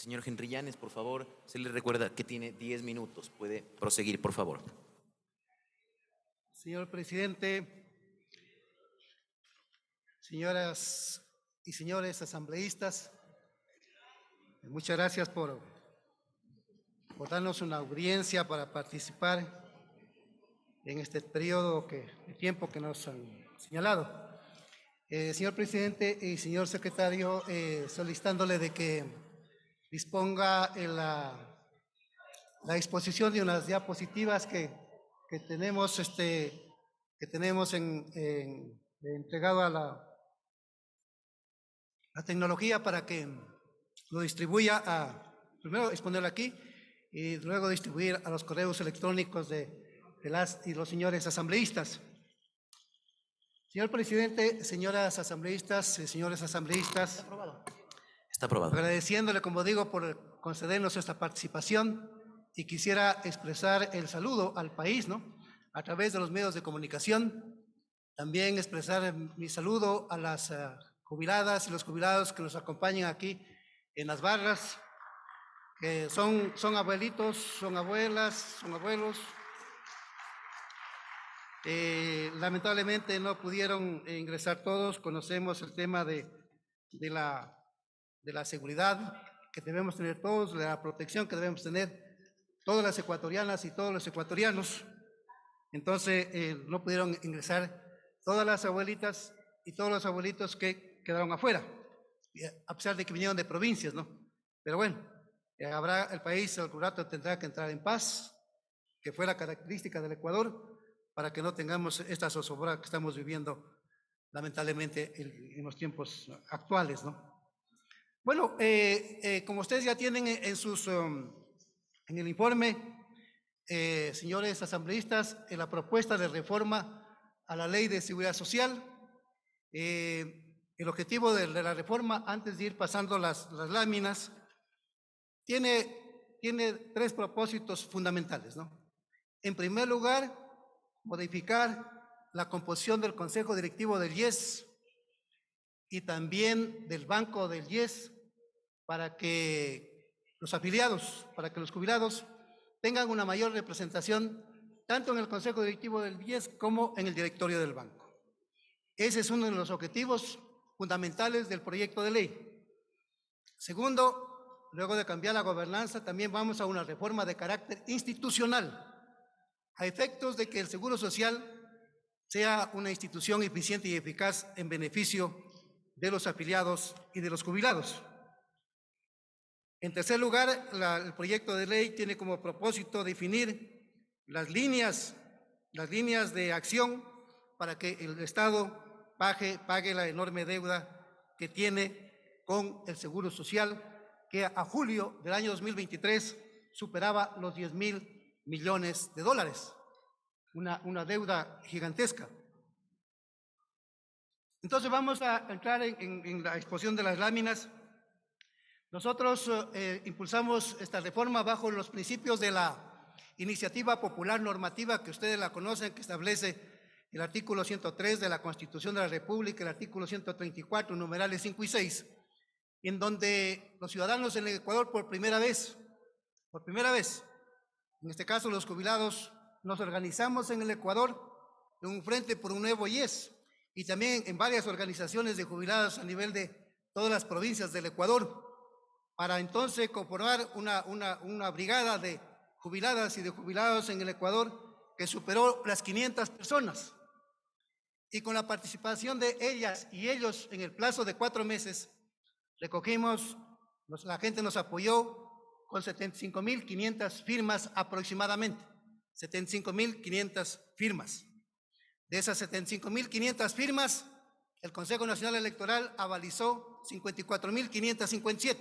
señor Henry por favor, se le recuerda que tiene 10 minutos. Puede proseguir, por favor. Señor presidente, señoras y señores asambleístas, muchas gracias por, darnos una audiencia para participar en este periodo que, de tiempo que nos han señalado. Eh, señor presidente y señor secretario, eh, solicitándole de que disponga en la, la, exposición de unas diapositivas que, que tenemos, este, que tenemos en, en, entregado a la, la tecnología para que lo distribuya a, primero exponerlo aquí y luego distribuir a los correos electrónicos de, de las y los señores asambleístas. Señor presidente, señoras asambleístas, señores asambleístas. Agradeciéndole, como digo, por concedernos esta participación y quisiera expresar el saludo al país, ¿no? A través de los medios de comunicación. También expresar mi saludo a las eh, jubiladas y los jubilados que nos acompañan aquí en las barras, que son, son abuelitos, son abuelas, son abuelos. Eh, lamentablemente no pudieron ingresar todos, conocemos el tema de la de la seguridad que debemos tener todos, de la protección que debemos tener todas las ecuatorianas y todos los ecuatorianos. Entonces eh, no pudieron ingresar todas las abuelitas y todos los abuelitos que quedaron afuera, a pesar de que vinieron de provincias, ¿no? Pero bueno, eh, habrá el país, el curato tendrá que entrar en paz, que fue la característica del Ecuador, para que no tengamos esta zozobra que estamos viviendo lamentablemente en los tiempos actuales, ¿no? Bueno, eh, eh, como ustedes ya tienen en, en um, el informe, eh, señores asambleístas, en la propuesta de reforma a la ley de seguridad social, el objetivo de, la reforma, antes de ir pasando las, láminas, tiene, tiene tres propósitos fundamentales. En primer lugar, modificar la composición del Consejo Directivo del IES y también del Banco del IES para que los afiliados, para que los jubilados tengan una mayor representación tanto en el Consejo Directivo del IES como en el directorio del banco. Ese es uno de los objetivos fundamentales del proyecto de ley. Segundo, luego de cambiar la gobernanza, también vamos a una reforma de carácter institucional, a efectos de que el Seguro Social sea una institución eficiente y eficaz en beneficio de los afiliados y de los jubilados. En tercer lugar, el proyecto de ley tiene como propósito definir las líneas, las líneas de acción para que el Estado pague, pague la enorme deuda que tiene con el Seguro Social, que a julio del año 2023 superaba los 10 mil millones de dólares, una, una deuda gigantesca. Entonces vamos a entrar en, la exposición de las láminas. Nosotros eh, eh, impulsamos esta reforma bajo los principios de la iniciativa popular normativa que ustedes la conocen, que establece el artículo 103 de la Constitución de la República, el artículo 134, numerales 5 y 6, en donde los ciudadanos en el Ecuador por primera vez, por primera vez, en este caso los jubilados, nos organizamos en el Ecuador en un frente por un nuevo IES, y también en varias organizaciones de jubilados a nivel de todas las provincias del Ecuador, para entonces conformar una, una, una brigada de jubiladas y de jubilados en el Ecuador que superó las 500 personas. Y con la participación de ellas y ellos en el plazo de cuatro meses, recogimos, la gente nos apoyó con 75.500 firmas aproximadamente, 75.500 firmas. De esas 75.500 firmas, el Consejo Nacional Electoral avalizó 54.557.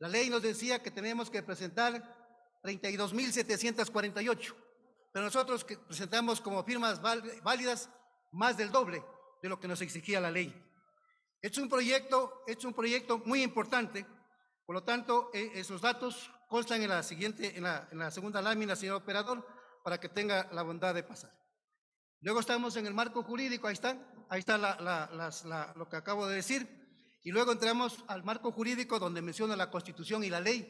La ley nos decía que tenemos que presentar 32.748, pero nosotros presentamos como firmas válidas más del doble de lo que nos exigía la ley. Es un proyecto, es un proyecto muy importante, por lo tanto, e, esos datos constan en la siguiente, en la segunda lámina, señor operador, para que tenga la bondad de pasar. Luego estamos en el marco jurídico, ahí está, ahí está lo que acabo de decir. Y luego entramos al marco jurídico donde menciona la constitución y la ley,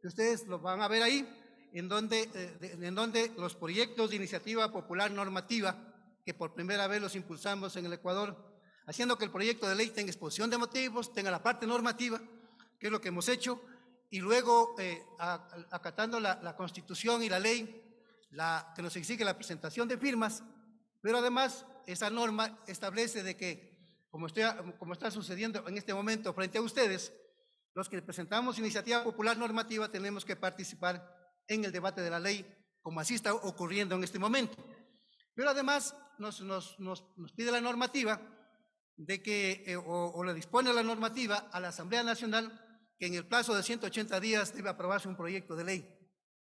que ustedes lo van a ver ahí, en donde, eh, en donde los proyectos de iniciativa popular normativa, que por primera vez los impulsamos en el Ecuador, haciendo que el proyecto de ley tenga exposición de motivos, tenga la parte normativa, que es lo que hemos hecho, y luego eh, acatando la, constitución y la ley, la, que nos exige la presentación de firmas, pero además, esa norma establece de que, como, como está sucediendo en este momento frente a ustedes, los que presentamos iniciativa popular normativa tenemos que participar en el debate de la ley, como así está ocurriendo en este momento. Pero además nos, pide la normativa de que, eh, o, o, le dispone la normativa a la Asamblea Nacional que en el plazo de 180 días debe aprobarse un proyecto de ley.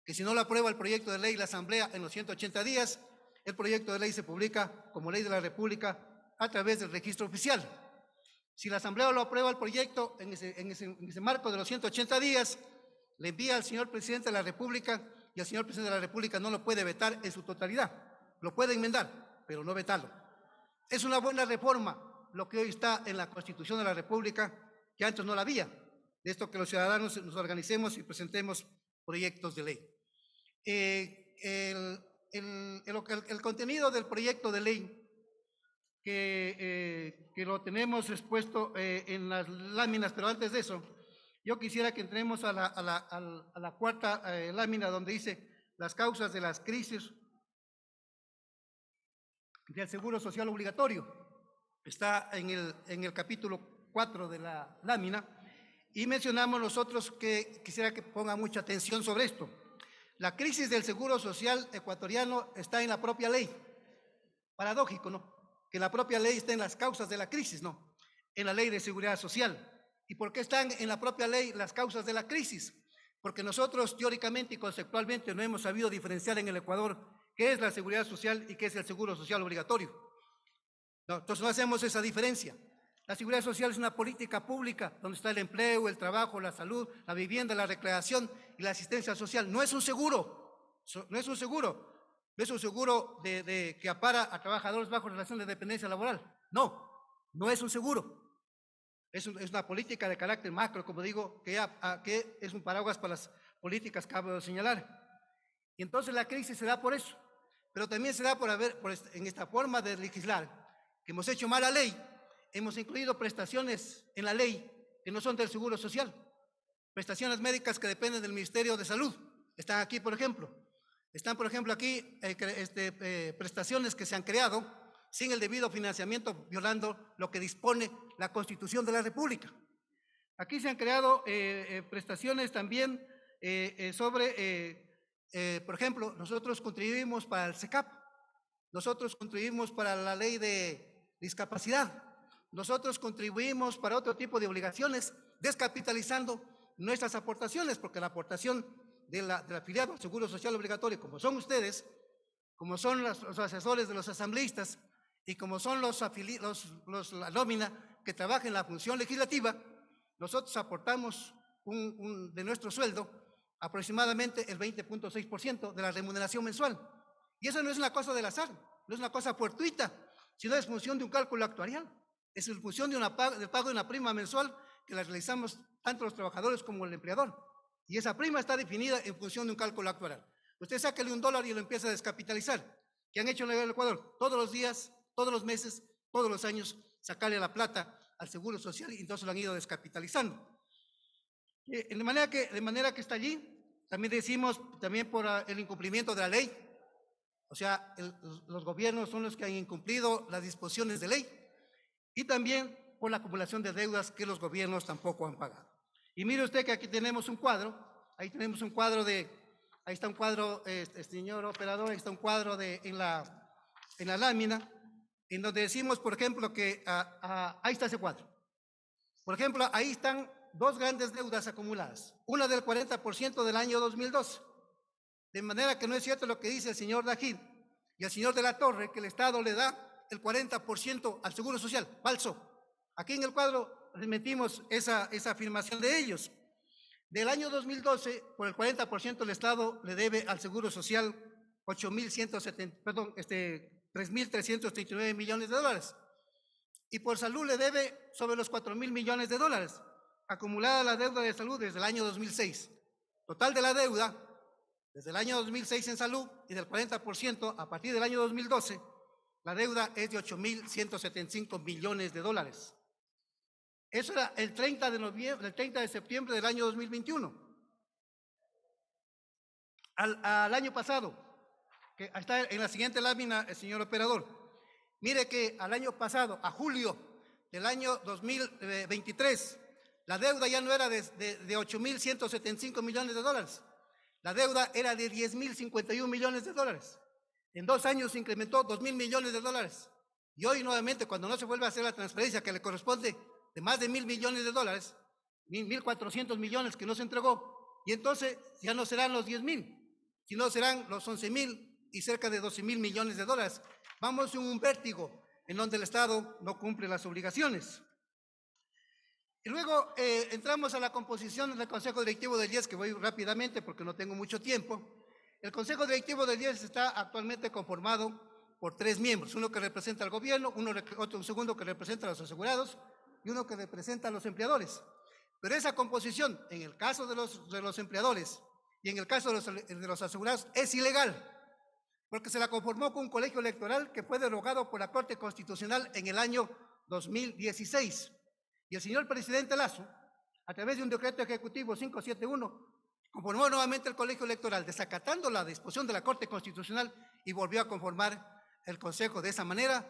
Que si no lo aprueba el proyecto de ley la Asamblea en los 180 días, el proyecto de ley se publica como ley de la República a través del registro oficial. Si la Asamblea lo aprueba el proyecto en ese, marco de los 180 días, le envía al señor presidente de la República y el señor presidente de la República no lo puede vetar en su totalidad. Lo puede enmendar, pero no vetarlo. Es una buena reforma lo que hoy está en la Constitución de la República, que antes no la había, de esto que los ciudadanos nos organicemos y presentemos proyectos de ley. Eh, el, el, el, contenido del proyecto de ley que, eh, lo tenemos expuesto eh, en las láminas, pero antes de eso, yo quisiera que entremos a la, cuarta eh, lámina donde dice las causas de las crisis del Seguro Social Obligatorio. Está en el, en el capítulo 4 de la lámina y mencionamos nosotros que quisiera que ponga mucha atención sobre esto. La crisis del seguro social ecuatoriano está en la propia ley. Paradójico, ¿no? Que la propia ley está en las causas de la crisis, ¿no? En la ley de seguridad social. ¿Y por qué están en la propia ley las causas de la crisis? Porque nosotros teóricamente y conceptualmente no hemos sabido diferenciar en el Ecuador qué es la seguridad social y qué es el seguro social obligatorio. No, entonces no hacemos esa diferencia. La seguridad social es una política pública donde está el empleo, el trabajo, la salud, la vivienda, la recreación y la asistencia social. No es un seguro, no es un seguro, no es un seguro de, que apara a trabajadores bajo relación de dependencia laboral. No, no es un seguro. Es, es una política de carácter macro, como digo, que, que es un paraguas para las políticas, cabe señalar. Y entonces la crisis se da por eso, pero también se da por haber, en esta forma de legislar, que hemos hecho mala ley hemos incluido prestaciones en la ley que no son del Seguro Social, prestaciones médicas que dependen del Ministerio de Salud. Están aquí, por ejemplo. Están, por ejemplo, aquí eh, este, eh, prestaciones que se han creado sin el debido financiamiento, violando lo que dispone la Constitución de la República. Aquí se han creado eh, prestaciones también sobre, por ejemplo, nosotros contribuimos para el SECAP, nosotros contribuimos para la ley de discapacidad, nosotros contribuimos para otro tipo de obligaciones, descapitalizando nuestras aportaciones, porque la aportación de la, del afiliado al Seguro Social Obligatorio, como son ustedes, como son los, asesores de los asambleístas y como son los, los, la nómina que trabaja en la función legislativa, nosotros aportamos de nuestro sueldo aproximadamente el 20.6% de la remuneración mensual. Y eso no es una cosa del azar, no es una cosa fortuita, sino es función de un cálculo actuarial. Es en función de del pago de una prima mensual que la realizamos tanto los trabajadores como el empleador. Y esa prima está definida en función de un cálculo actual. Usted sáquele un dólar y lo empieza a descapitalizar. ¿Qué han hecho en el Ecuador? Todos los días, todos los meses, todos los años, sacarle la plata al Seguro Social y entonces lo han ido descapitalizando. De eh, manera que, de manera está allí, también decimos, también por ah, el incumplimiento de la ley, o sea, los gobiernos son los que han incumplido las disposiciones de ley y también por la acumulación de deudas que los gobiernos tampoco han pagado. Y mire usted que aquí tenemos un cuadro, ahí tenemos un cuadro de, ahí está un cuadro, este, este señor operador, ahí está un cuadro de, en, la, en la lámina, en donde decimos, por ejemplo, que ah, ah, ahí está ese cuadro. Por ejemplo, ahí están dos grandes deudas acumuladas, una del 40% del año 2012. De manera que no es cierto lo que dice el señor Dajid y el señor de la Torre, que el Estado le da el 40% al Seguro Social. Falso. Aquí en el cuadro metimos esa, esa afirmación de ellos. Del año 2012, por el 40% el Estado le debe al Seguro Social 8.170, perdón, este, 3.339 millones de dólares. Y por salud le debe sobre los 4.000 millones de dólares, acumulada la deuda de salud desde el año 2006. Total de la deuda, desde el año 2006 en salud y del 40% a partir del año 2012, la deuda es de 8.175 millones de dólares. Eso era el 30 de, noviembre, el 30 de septiembre del año 2021. Al, al año pasado, que está en la siguiente lámina, el señor operador. Mire que al año pasado, a julio del año 2023, la deuda ya no era de, de, de 8.175 millones de dólares. La deuda era de 10.051 millones de dólares. En dos años se incrementó dos mil millones de dólares. Y hoy nuevamente, cuando no se vuelve a hacer la transferencia que le corresponde de más de mil millones de dólares, mil cuatrocientos millones que no se entregó, y entonces ya no serán los diez mil, sino serán los once mil y cerca de doce mil millones de dólares. Vamos en un vértigo en donde el Estado no cumple las obligaciones. Y luego eh, entramos a la composición del Consejo Directivo del IES, que voy rápidamente porque no tengo mucho tiempo. El Consejo Directivo del 10 está actualmente conformado por tres miembros, uno que representa al gobierno, uno, otro, un segundo que representa a los asegurados y uno que representa a los empleadores. Pero esa composición, en el caso de los, de los empleadores y en el caso de los, de los asegurados, es ilegal, porque se la conformó con un colegio electoral que fue derogado por la Corte Constitucional en el año 2016. Y el señor presidente Lazo, a través de un decreto ejecutivo 571, Conformó nuevamente el colegio electoral, desacatando la disposición de la Corte Constitucional y volvió a conformar el Consejo de esa manera,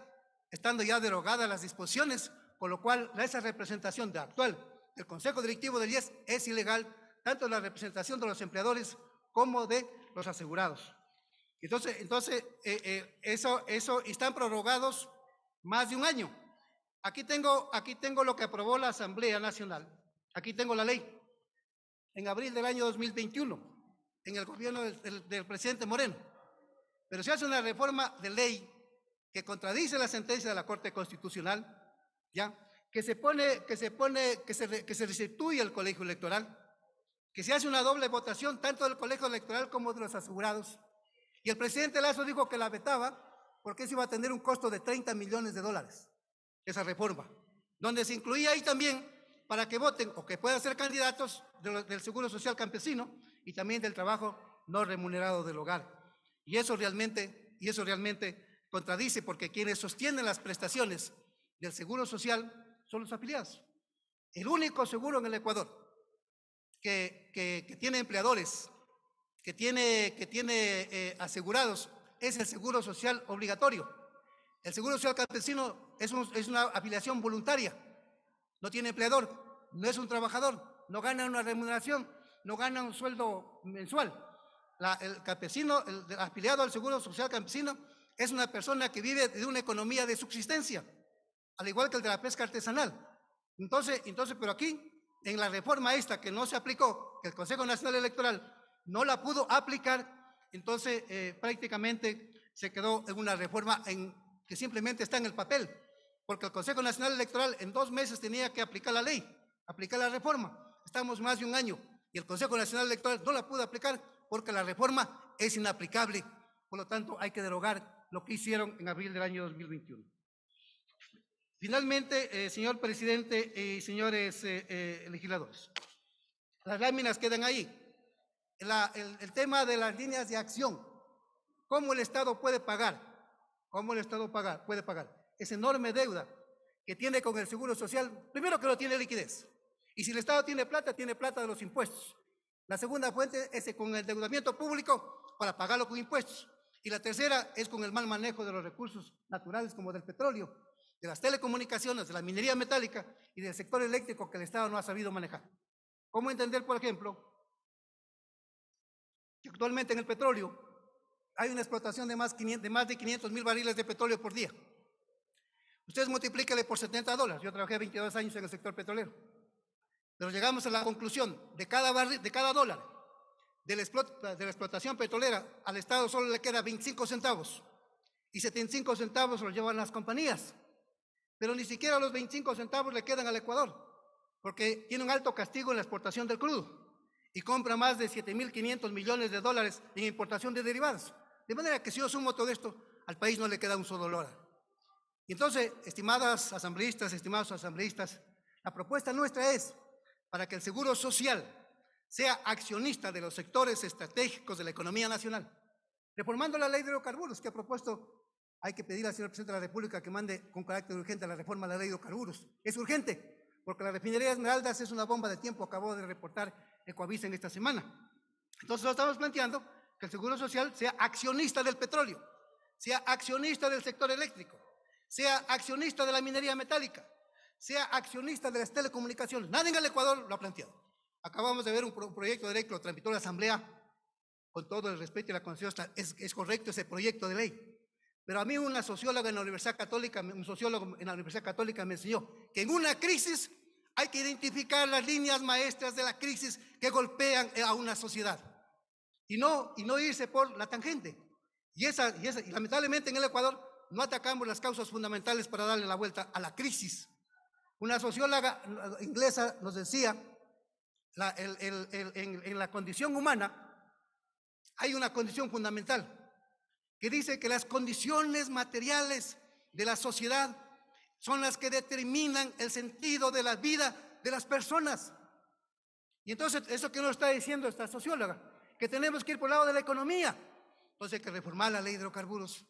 estando ya derogadas las disposiciones, con lo cual esa representación de actual del Consejo Directivo del IES es ilegal, tanto la representación de los empleadores como de los asegurados. Entonces, entonces eh, eh, eso, eso están prorrogados más de un año. Aquí tengo, aquí tengo lo que aprobó la Asamblea Nacional. Aquí tengo la ley en abril del año 2021, en el gobierno del, presidente Moreno. Pero se hace una reforma de ley que contradice la sentencia de la Corte Constitucional, ¿ya? Que se pone, que se pone, que se, que se restituye el colegio electoral, que se hace una doble votación tanto del colegio electoral como de los asegurados. Y el presidente Lazo dijo que la vetaba porque eso iba a tener un costo de 30 millones de dólares, esa reforma, donde se incluía ahí también para que voten o que puedan ser candidatos del Seguro Social Campesino y también del trabajo no remunerado del hogar. Y eso realmente, y eso realmente contradice porque quienes sostienen las prestaciones del Seguro Social son los afiliados. El único seguro en el Ecuador que, tiene empleadores, que tiene, que tiene eh, asegurados, es el Seguro Social obligatorio. El Seguro Social Campesino es, es una afiliación voluntaria, no tiene empleador no es un trabajador, no gana una remuneración, no gana un sueldo mensual. el campesino, el, afiliado al Seguro Social Campesino, es una persona que vive de una economía de subsistencia, al igual que el de la pesca artesanal. Entonces, entonces, pero aquí, en la reforma esta que no se aplicó, que el Consejo Nacional Electoral no la pudo aplicar, entonces eh, prácticamente se quedó en una reforma en, que simplemente está en el papel, porque el Consejo Nacional Electoral en dos meses tenía que aplicar la ley aplicar la reforma. Estamos más de un año y el Consejo Nacional Electoral no la pudo aplicar porque la reforma es inaplicable. Por lo tanto, hay que derogar lo que hicieron en abril del año 2021. Finalmente, eh, señor presidente y señores eh, eh, legisladores, las láminas quedan ahí. el, tema de las líneas de acción, cómo el Estado puede pagar, cómo el Estado pagar, puede pagar. Es enorme deuda que tiene con el Seguro Social, primero que no tiene liquidez. Y si el Estado tiene plata, tiene plata de los impuestos. La segunda fuente es con el endeudamiento público para pagarlo con impuestos. Y la tercera es con el mal manejo de los recursos naturales como del petróleo, de las telecomunicaciones, de la minería metálica y del sector eléctrico que el Estado no ha sabido manejar. ¿Cómo entender, por ejemplo, que actualmente en el petróleo hay una explotación de más, de 500 mil barriles de petróleo por día? Ustedes multiplíquenle por 70 dólares. Yo trabajé 22 años en el sector petrolero. Pero llegamos a la conclusión, de cada, de dólar de la, de la explotación petrolera, al Estado solo le queda 25 centavos. Y 75 centavos los llevan las compañías. Pero ni siquiera los 25 centavos le quedan al Ecuador, porque tiene un alto castigo en la exportación del crudo y compra más de 7.500 millones de dólares en importación de derivados. De manera que si yo sumo todo esto, al país no le queda un solo dólar. Y entonces, estimadas asambleístas, estimados asambleístas, la propuesta nuestra es para que el Seguro Social sea accionista de los sectores estratégicos de la economía nacional, reformando la ley de hidrocarburos que ha propuesto. Hay que pedir al señor presidente de la República que mande con carácter urgente la reforma de la ley de hidrocarburos. Es urgente, porque la refinería de Esmeraldas es una bomba de tiempo, acabó de reportar Ecoavisa en esta semana. Entonces, lo estamos planteando que el Seguro Social sea accionista del petróleo, sea accionista del sector eléctrico, sea accionista de la minería metálica, sea accionista de las telecomunicaciones. Nadie en el Ecuador lo ha planteado. Acabamos de ver un, proyecto de ley que lo tramitó la Asamblea con todo el respeto y la conciencia, es, correcto ese proyecto de ley. Pero a mí una socióloga en la Universidad Católica, un sociólogo en la Universidad Católica me enseñó que en una crisis hay que identificar las líneas maestras de la crisis que golpean a una sociedad y no, y no irse por la tangente. Y, esa, y, esa, y lamentablemente en el Ecuador no atacamos las causas fundamentales para darle la vuelta a la crisis. Una socióloga inglesa nos decía, en, en la condición humana hay una condición fundamental que dice que las condiciones materiales de la sociedad son las que determinan el sentido de la vida de las personas. Y entonces, eso que nos está diciendo esta socióloga, que tenemos que ir por el lado de la economía. Entonces pues hay que reformar la ley de hidrocarburos,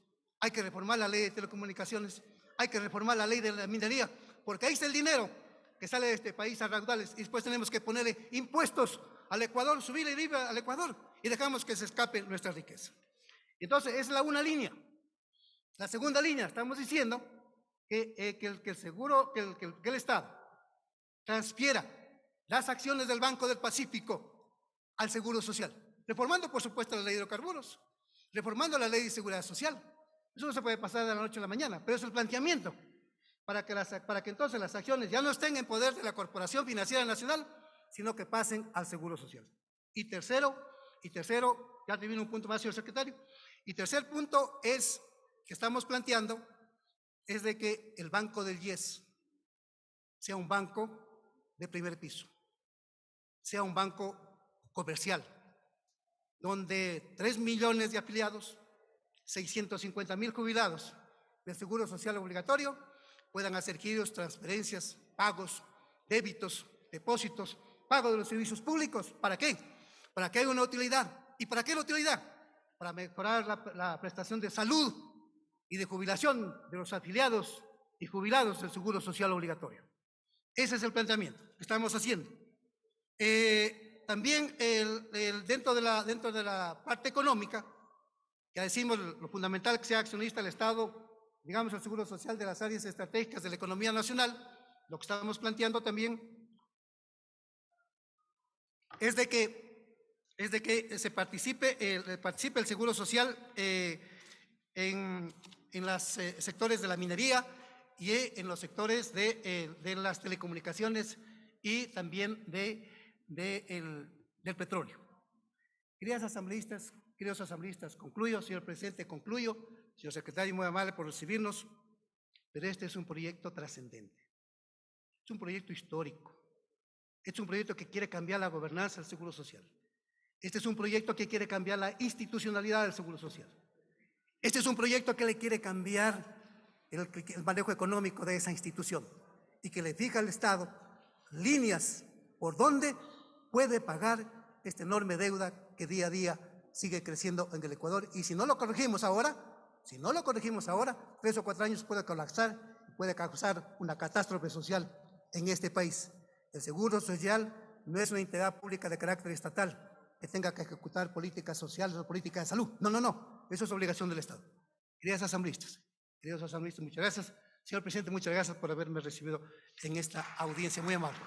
hay que reformar la ley de telecomunicaciones, hay que reformar la ley de la minería, porque ahí está el dinero que sale de este país a raudales y después tenemos que ponerle impuestos al Ecuador, subir el IVA al Ecuador y dejamos que se escape nuestra riqueza. Entonces, es la una línea. La segunda línea, estamos diciendo que, eh, que, el, seguro, que el Estado transfiera las acciones del Banco del Pacífico al Seguro Social, reformando, por supuesto, la ley de hidrocarburos, reformando la ley de seguridad social, eso no se puede pasar de la noche a la mañana, pero es el planteamiento. Para que, para que entonces las acciones ya no estén en poder de la Corporación Financiera Nacional, sino que pasen al Seguro Social. Y tercero, y tercero, ya termino un punto más, señor secretario. Y tercer punto es que estamos planteando es de que el banco del Yes sea un banco de primer piso, sea un banco comercial, donde 3 millones de afiliados 650 mil jubilados del Seguro Social Obligatorio puedan hacer giros, transferencias, pagos, débitos, depósitos, pago de los servicios públicos. ¿Para qué? Para que hay una utilidad. ¿Y para qué la utilidad? Para mejorar la, prestación de salud y de jubilación de los afiliados y jubilados del Seguro Social Obligatorio. Ese es el planteamiento que estamos haciendo. Eh, también dentro de la parte económica, ya decimos lo fundamental que sea accionista el Estado, digamos, el Seguro Social de las áreas estratégicas de la economía nacional, lo que estamos planteando también es de que, es de que se participe, participe el Seguro Social eh, en, los eh, sectores de la minería y eh, en los sectores de, las telecomunicaciones y también de, del petróleo. Queridas asambleístas, Queridos asambleístas, concluyo, señor presidente, concluyo. Señor secretario, muy amable por recibirnos, pero este es un proyecto trascendente. Es un proyecto histórico. es un proyecto que quiere cambiar la gobernanza del Seguro Social. Este es un proyecto que quiere cambiar la institucionalidad del Seguro Social. Este es un proyecto que le quiere cambiar el, manejo económico de esa institución y que le diga al Estado líneas por donde puede pagar esta enorme deuda que día a día sigue creciendo en el Ecuador. Y si no lo corregimos ahora, si no lo corregimos ahora, tres o cuatro años puede colapsar, puede causar una catástrofe social en este país. El seguro social no es una entidad pública de carácter estatal que tenga que ejecutar políticas sociales o políticas de salud. No, no, no. Eso es obligación del Estado. Queridos asambleístas, queridos asambleístas, muchas gracias. Señor presidente, muchas gracias por haberme recibido en esta audiencia muy amable.